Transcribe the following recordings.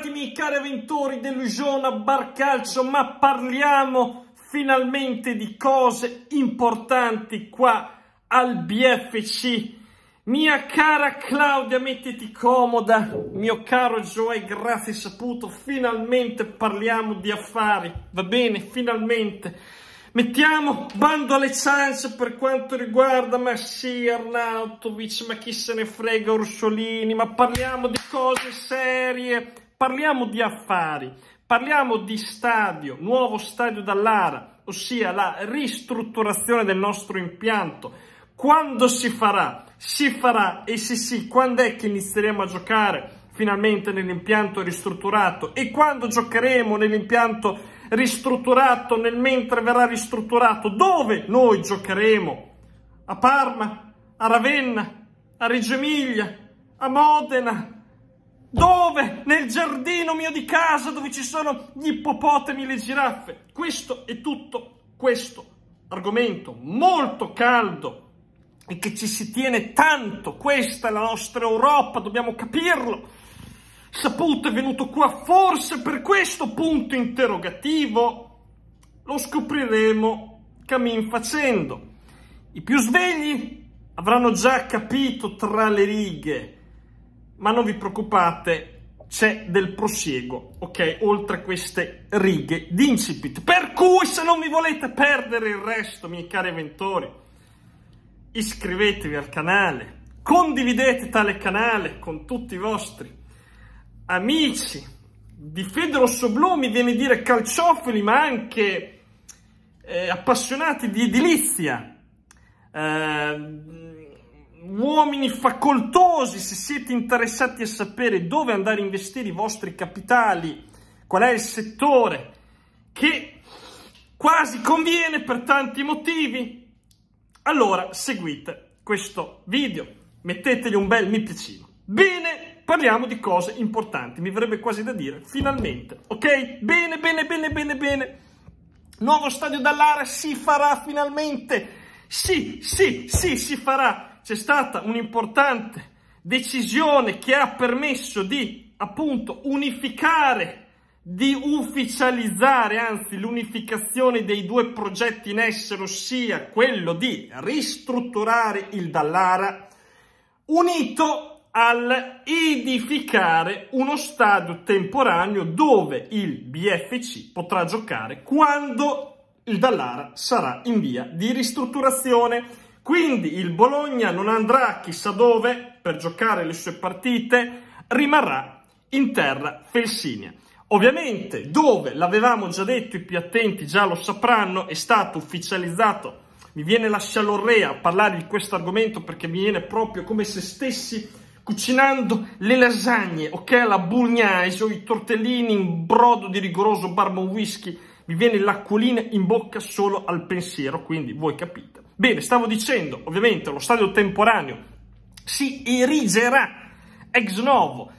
Perdonatemi cari avventori dell'Ugiona Barcalcio, ma parliamo finalmente di cose importanti qua al BFC. Mia cara Claudia, mettiti comoda. Mio caro Joe, grazie saputo, finalmente parliamo di affari, va bene? Finalmente. Mettiamo bando alle chance per quanto riguarda ma sì, Arnautovic, ma chi se ne frega Orsolini, ma parliamo di cose serie, Parliamo di affari, parliamo di stadio, nuovo stadio dall'Ara, ossia la ristrutturazione del nostro impianto. Quando si farà? Si farà e se sì, quando è che inizieremo a giocare finalmente nell'impianto ristrutturato? E quando giocheremo nell'impianto ristrutturato, nel mentre verrà ristrutturato? Dove noi giocheremo? A Parma? A Ravenna? A Reggio Emilia? A Modena? Dove? Nel giardino mio di casa dove ci sono gli ippopotami e le giraffe. Questo è tutto questo argomento molto caldo e che ci si tiene tanto. Questa è la nostra Europa, dobbiamo capirlo. Saputo è venuto qua forse per questo punto interrogativo? Lo scopriremo cammin facendo. I più svegli avranno già capito tra le righe ma non vi preoccupate, c'è del prosieguo, ok? Oltre a queste righe di incipit. Per cui se non vi volete perdere il resto, miei cari avventori, iscrivetevi al canale, condividete tale canale con tutti i vostri amici di Fedro Soblumi, viene a dire calciofili, ma anche eh, appassionati di edilizia, eh, uomini facoltosi, se siete interessati a sapere dove andare a investire i vostri capitali, qual è il settore che quasi conviene per tanti motivi, allora seguite questo video, mettetegli un bel mi piacino. Bene, parliamo di cose importanti, mi verrebbe quasi da dire, finalmente, ok? Bene, bene, bene, bene, bene. Nuovo stadio dall'Ara si farà finalmente. Sì, sì, sì, si farà c'è stata un'importante decisione che ha permesso di appunto unificare, di ufficializzare anzi l'unificazione dei due progetti in essere, ossia quello di ristrutturare il Dallara unito al edificare uno stadio temporaneo dove il BFC potrà giocare quando il Dallara sarà in via di ristrutturazione. Quindi il Bologna non andrà chissà dove per giocare le sue partite, rimarrà in terra felsinia. Ovviamente, dove l'avevamo già detto, i più attenti già lo sapranno, è stato ufficializzato. Mi viene la scialorrea a parlare di questo argomento perché mi viene proprio come se stessi cucinando le lasagne, ok? La bougnage o i tortellini in brodo di rigoroso barbon whisky. Mi viene l'acquolina in bocca solo al pensiero, quindi voi capite. Bene, stavo dicendo, ovviamente lo stadio temporaneo si erigerà ex novo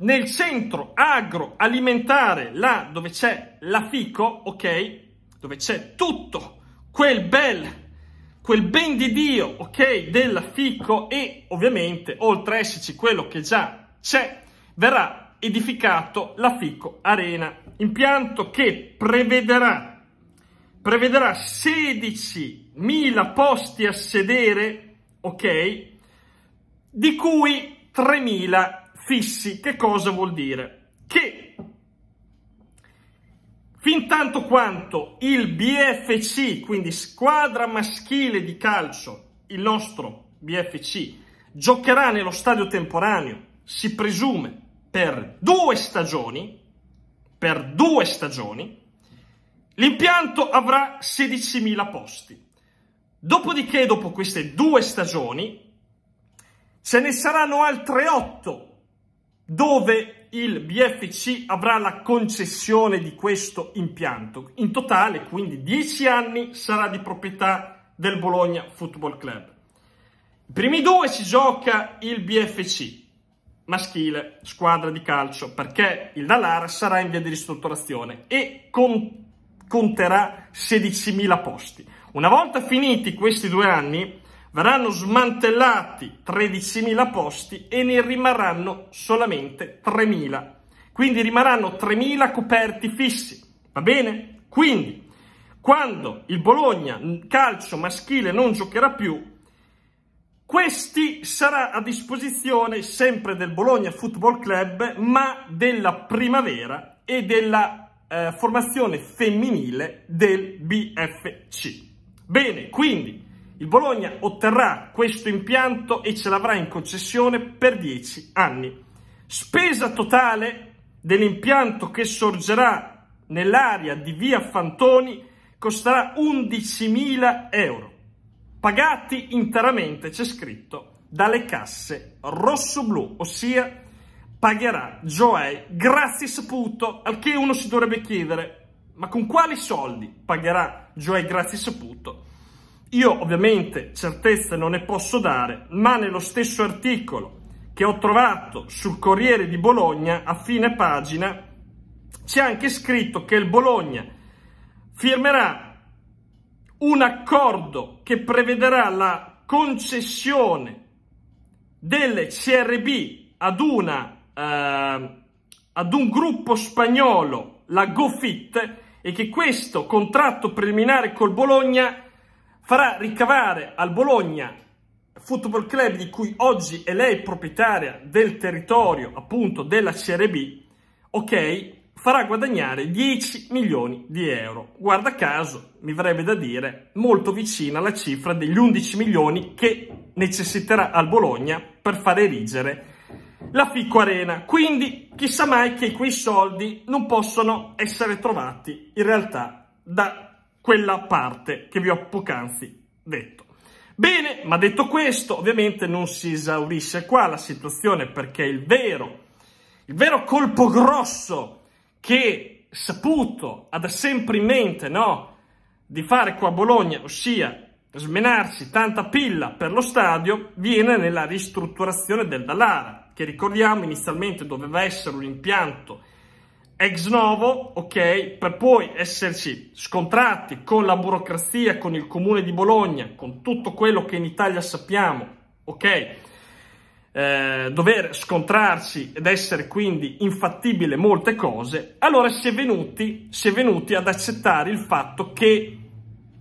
nel centro agroalimentare, là dove c'è la FICO, ok? Dove c'è tutto quel bel quel ben di Dio, ok, della FICO e ovviamente oltre a esserci quello che già c'è, verrà edificato la FICO Arena, impianto che prevederà, prevederà 16 1000 posti a sedere, ok? Di cui 3000 fissi. Che cosa vuol dire? Che fin tanto quanto il BFC, quindi squadra maschile di calcio, il nostro BFC, giocherà nello stadio temporaneo, si presume, per due stagioni, per due stagioni, l'impianto avrà 16.000 posti. Dopodiché, dopo queste due stagioni, ce ne saranno altre otto dove il BFC avrà la concessione di questo impianto. In totale, quindi, dieci anni sarà di proprietà del Bologna Football Club. I primi due si gioca il BFC maschile, squadra di calcio, perché il Dallara sarà in via di ristrutturazione e con- conterà 16.000 posti. Una volta finiti questi due anni, verranno smantellati 13.000 posti e ne rimarranno solamente 3.000. Quindi rimarranno 3.000 coperti fissi, va bene? Quindi, quando il Bologna calcio maschile non giocherà più, questi sarà a disposizione sempre del Bologna Football Club, ma della primavera e della eh, formazione femminile del BFC. Bene, quindi il Bologna otterrà questo impianto e ce l'avrà in concessione per 10 anni. Spesa totale dell'impianto che sorgerà nell'area di via Fantoni costerà 11.000 euro, pagati interamente, c'è scritto, dalle casse rosso-blu, ossia pagherà Joey grazie saputo, al che uno si dovrebbe chiedere ma con quali soldi pagherà Joe Grazie Saputo? Io ovviamente certezze non ne posso dare, ma nello stesso articolo che ho trovato sul Corriere di Bologna a fine pagina c'è anche scritto che il Bologna firmerà un accordo che prevederà la concessione delle CRB ad, una, eh, ad un gruppo spagnolo, la GoFit, e che questo contratto preliminare col Bologna farà ricavare al Bologna Football Club di cui oggi è lei proprietaria del territorio appunto della Serie B, ok, farà guadagnare 10 milioni di euro. Guarda caso, mi verrebbe da dire, molto vicina alla cifra degli 11 milioni che necessiterà al Bologna per far erigere la Ficco Arena. Quindi chissà mai che quei soldi non possono essere trovati in realtà da quella parte che vi ho poc'anzi detto. Bene, ma detto questo, ovviamente non si esaurisce qua la situazione perché il vero, il vero colpo grosso che saputo ha da sempre in mente, no, di fare qua a Bologna, ossia smenarsi tanta pilla per lo stadio, viene nella ristrutturazione del Dallara che ricordiamo inizialmente doveva essere un impianto ex novo, ok, per poi esserci scontrati con la burocrazia, con il comune di Bologna, con tutto quello che in Italia sappiamo, ok, eh, dover scontrarsi ed essere quindi infattibile molte cose, allora si è, venuti, si è venuti ad accettare il fatto che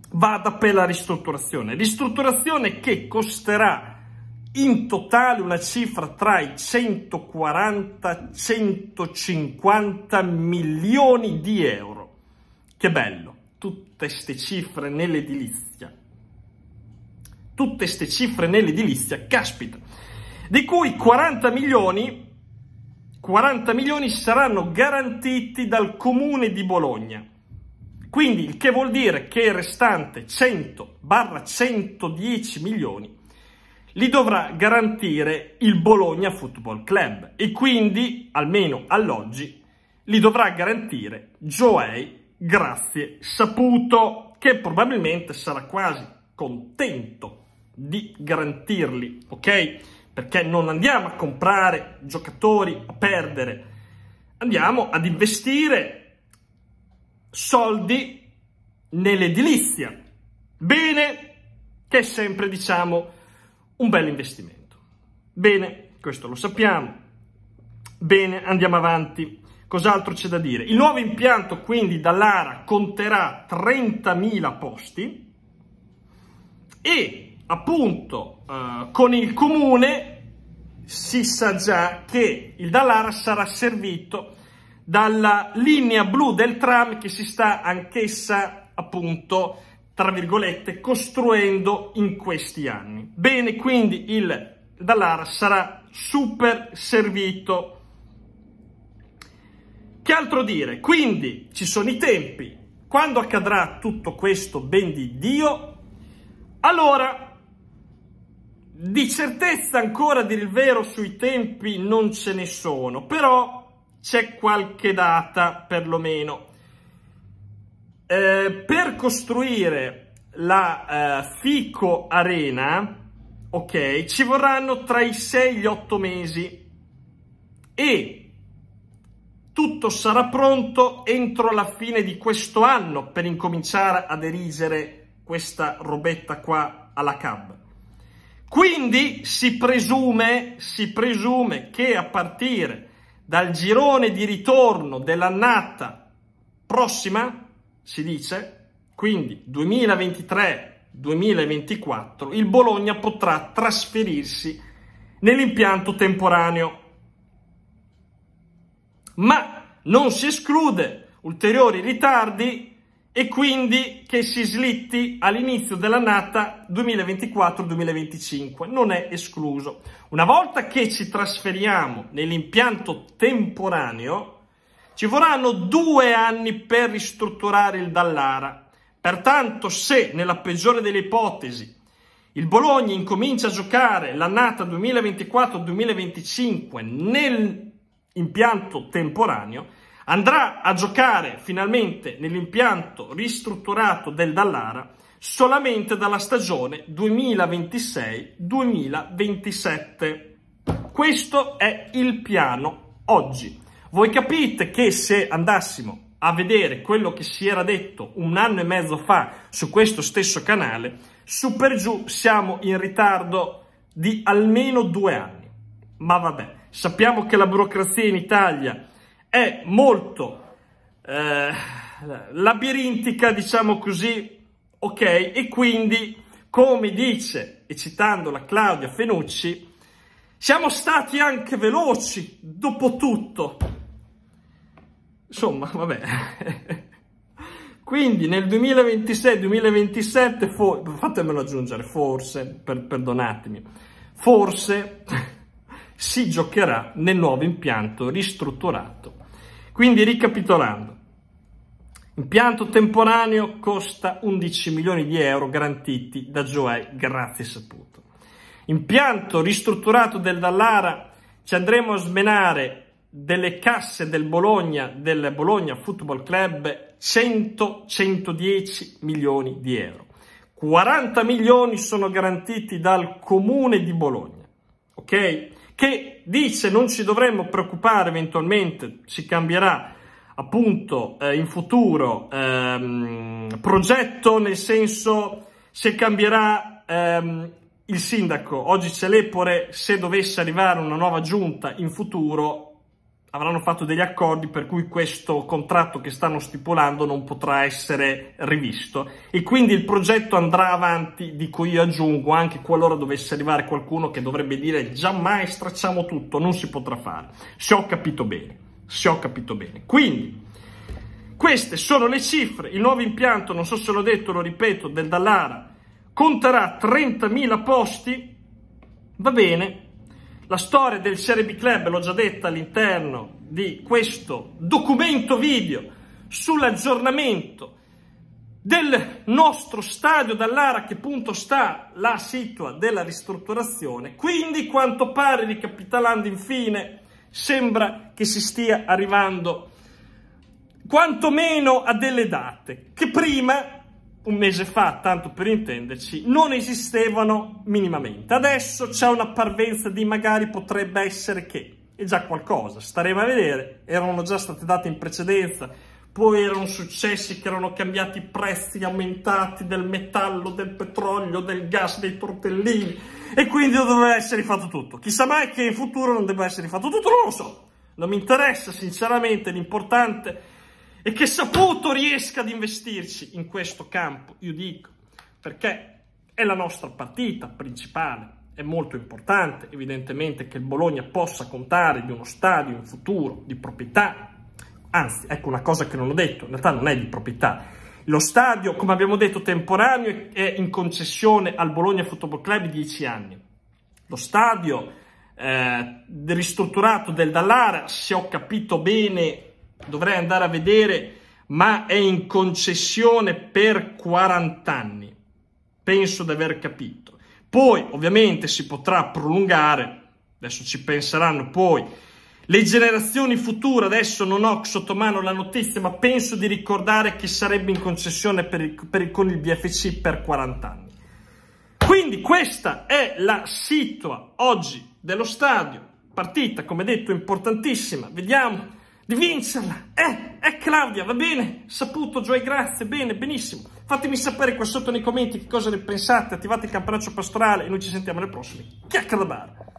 vada per la ristrutturazione. Ristrutturazione che costerà in totale una cifra tra i 140 e 150 milioni di euro. Che bello, tutte queste cifre nell'edilizia. Tutte queste cifre nell'edilizia, caspita. Di cui 40 milioni, 40 milioni saranno garantiti dal comune di Bologna. Quindi il che vuol dire che il restante 100-110 milioni li dovrà garantire il Bologna Football Club e quindi, almeno all'oggi, li dovrà garantire Joey Grazie Saputo, che probabilmente sarà quasi contento di garantirli, ok? Perché non andiamo a comprare giocatori a perdere, andiamo ad investire soldi nell'edilizia. Bene, che sempre diciamo un bel investimento. Bene, questo lo sappiamo. Bene, andiamo avanti. Cos'altro c'è da dire? Il nuovo impianto quindi dall'ARA conterà 30.000 posti e appunto eh, con il comune si sa già che il Dallara sarà servito dalla linea blu del tram che si sta anch'essa appunto tra virgolette, costruendo in questi anni. Bene, quindi il Dallara sarà super servito. Che altro dire? Quindi ci sono i tempi. Quando accadrà tutto questo, ben di Dio, allora di certezza ancora a il vero sui tempi non ce ne sono, però c'è qualche data perlomeno. Eh, per costruire la eh, Fico Arena, ok, ci vorranno tra i 6 e gli 8 mesi e tutto sarà pronto entro la fine di questo anno per incominciare ad erigere questa robetta qua alla CAB. Quindi si presume, si presume che a partire dal girone di ritorno dell'annata prossima si dice, quindi 2023-2024, il Bologna potrà trasferirsi nell'impianto temporaneo. Ma non si esclude ulteriori ritardi e quindi che si slitti all'inizio dell'annata 2024-2025. Non è escluso. Una volta che ci trasferiamo nell'impianto temporaneo, ci vorranno due anni per ristrutturare il Dallara. Pertanto, se nella peggiore delle ipotesi il Bologna incomincia a giocare l'annata 2024-2025 nell'impianto temporaneo, andrà a giocare finalmente nell'impianto ristrutturato del Dallara solamente dalla stagione 2026-2027. Questo è il piano oggi. Voi capite che se andassimo a vedere quello che si era detto un anno e mezzo fa su questo stesso canale, su per giù siamo in ritardo di almeno due anni. Ma vabbè, sappiamo che la burocrazia in Italia è molto eh, labirintica, diciamo così, ok? E quindi, come dice, e citando la Claudia Fenucci, siamo stati anche veloci, dopo tutto. Insomma, vabbè. Quindi nel 2026-2027, for- fatemelo aggiungere, forse, per- perdonatemi, forse si giocherà nel nuovo impianto ristrutturato. Quindi ricapitolando, impianto temporaneo costa 11 milioni di euro garantiti da Joe grazie saputo. Impianto ristrutturato del Dallara ci andremo a smenare delle casse del Bologna, del Bologna Football Club, 100-110 milioni di euro. 40 milioni sono garantiti dal comune di Bologna, ok? Che dice non ci dovremmo preoccupare eventualmente, si cambierà appunto eh, in futuro ehm, progetto nel senso se cambierà ehm, il sindaco, oggi c'è l'Epore, se dovesse arrivare una nuova giunta in futuro avranno fatto degli accordi per cui questo contratto che stanno stipulando non potrà essere rivisto e quindi il progetto andrà avanti, dico io aggiungo, anche qualora dovesse arrivare qualcuno che dovrebbe dire già mai stracciamo tutto, non si potrà fare, se ho capito bene, se ho capito bene. Quindi queste sono le cifre, il nuovo impianto, non so se l'ho detto, lo ripeto, del Dallara conterà 30.000 posti, va bene, la storia del Serie B Club, l'ho già detta all'interno di questo documento video sull'aggiornamento del nostro stadio dall'Ara che punto sta la situa della ristrutturazione. Quindi, quanto pare, ricapitalando infine, sembra che si stia arrivando quantomeno a delle date che prima un mese fa, tanto per intenderci, non esistevano minimamente. Adesso c'è una parvenza di magari potrebbe essere che è già qualcosa, staremo a vedere, erano già state date in precedenza, poi erano successi che erano cambiati i prezzi aumentati del metallo, del petrolio, del gas, dei tortellini e quindi doveva essere rifatto tutto. Chissà mai che in futuro non debba essere rifatto tutto, non lo so, non mi interessa sinceramente, l'importante è e che Saputo riesca ad investirci in questo campo, io dico, perché è la nostra partita principale. È molto importante, evidentemente, che il Bologna possa contare di uno stadio in futuro di proprietà. Anzi, ecco una cosa che non ho detto, in realtà non è di proprietà. Lo stadio, come abbiamo detto, temporaneo è in concessione al Bologna Football Club 10 anni. Lo stadio eh, ristrutturato del Dallara, se ho capito bene, dovrei andare a vedere, ma è in concessione per 40 anni. Penso di aver capito. Poi ovviamente si potrà prolungare, adesso ci penseranno poi le generazioni future, adesso non ho sotto mano la notizia, ma penso di ricordare che sarebbe in concessione per il, per il, con il BFC per 40 anni. Quindi questa è la situa oggi dello stadio, partita come detto importantissima, vediamo di vincerla. Eh, eh Claudia, va bene? Saputo, gioia grazie, bene, benissimo. Fatemi sapere qua sotto nei commenti che cosa ne pensate, attivate il campanaccio pastorale e noi ci sentiamo nei prossimi chiacchiere da bar.